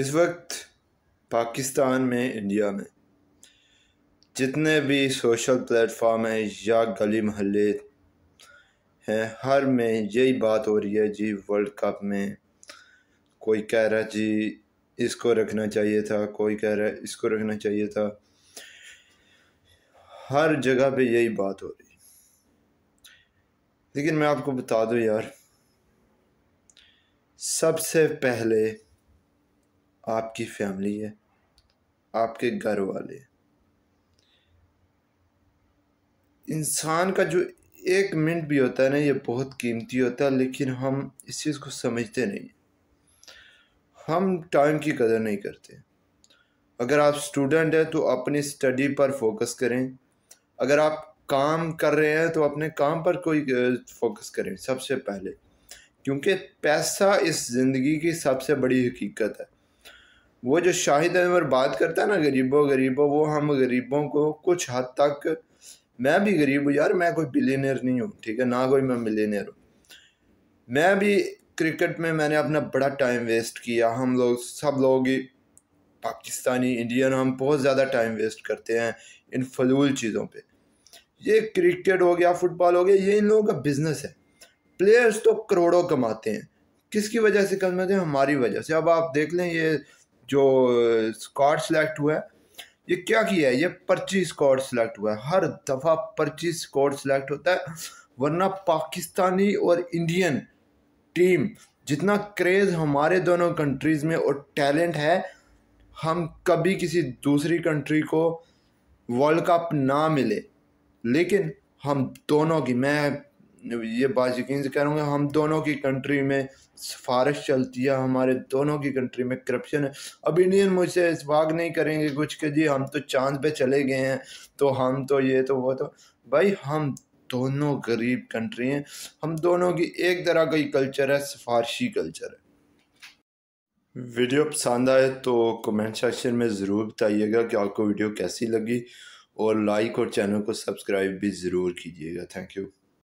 इस वक्त पाकिस्तान में इंडिया में जितने भी सोशल प्लेटफॉर्म हैं या गली महल्ले हैं हर में यही बात हो रही है जी वर्ल्ड कप में कोई कह रहा जी इसको रखना चाहिए था कोई कह रहा है इसको रखना चाहिए था हर जगह पे यही बात हो रही लेकिन मैं आपको बता दूं यार सबसे पहले आपकी फैमिली है आपके घर वाले इंसान का जो एक मिनट भी होता है ना ये बहुत कीमती होता है लेकिन हम इस चीज़ को समझते नहीं हम टाइम की कदर नहीं करते अगर आप स्टूडेंट हैं तो अपनी स्टडी पर फोकस करें अगर आप काम कर रहे हैं तो अपने काम पर कोई फोकस करें सबसे पहले क्योंकि पैसा इस ज़िंदगी की सबसे बड़ी हकीकत है वो जो शाहिद अनवर बात करता है ना गरीबों गरीबों वो हम गरीबों को कुछ हद तक मैं भी गरीब हूँ यार मैं कोई बिलीनियर नहीं हूँ ठीक है ना कोई मैं मिलीनियर हूँ मैं भी क्रिकेट में मैंने अपना बड़ा टाइम वेस्ट किया हम लोग सब लोग ही पाकिस्तानी इंडियन हम बहुत ज़्यादा टाइम वेस्ट करते हैं इन फजूल चीज़ों पे ये क्रिकेट हो गया फुटबॉल हो गया ये इन लोगों का बिज़नेस है प्लेयर्स तो करोड़ों कमाते हैं किसकी वजह से कमाते हैं हमारी वजह से अब आप देख लें ये जो स्कॉट सेलेक्ट हुआ है ये क्या किया है ये पर्ची स्कॉट सेलेक्ट हुआ है हर दफ़ा पर्ची स्कॉट सेलेक्ट होता है वरना पाकिस्तानी और इंडियन टीम जितना क्रेज़ हमारे दोनों कंट्रीज़ में और टैलेंट है हम कभी किसी दूसरी कंट्री को वर्ल्ड कप ना मिले लेकिन हम दोनों की मैं ये बात यकीन से कह रहा हम दोनों की कंट्री में सिफारिश चलती है हमारे दोनों की कंट्री में करप्शन है अब इंडियन मुझसे इस बाग नहीं करेंगे कुछ के जी हम तो चांद पे चले गए हैं तो हम तो ये तो वो तो भाई हम दोनों गरीब कंट्री हैं हम दोनों की एक तरह का ही कल्चर है सिफारशी कल्चर है वीडियो पसंद आए तो कमेंट सेक्शन में ज़रूर बताइएगा कि आपको वीडियो कैसी लगी और लाइक और चैनल को सब्सक्राइब भी ज़रूर कीजिएगा थैंक यू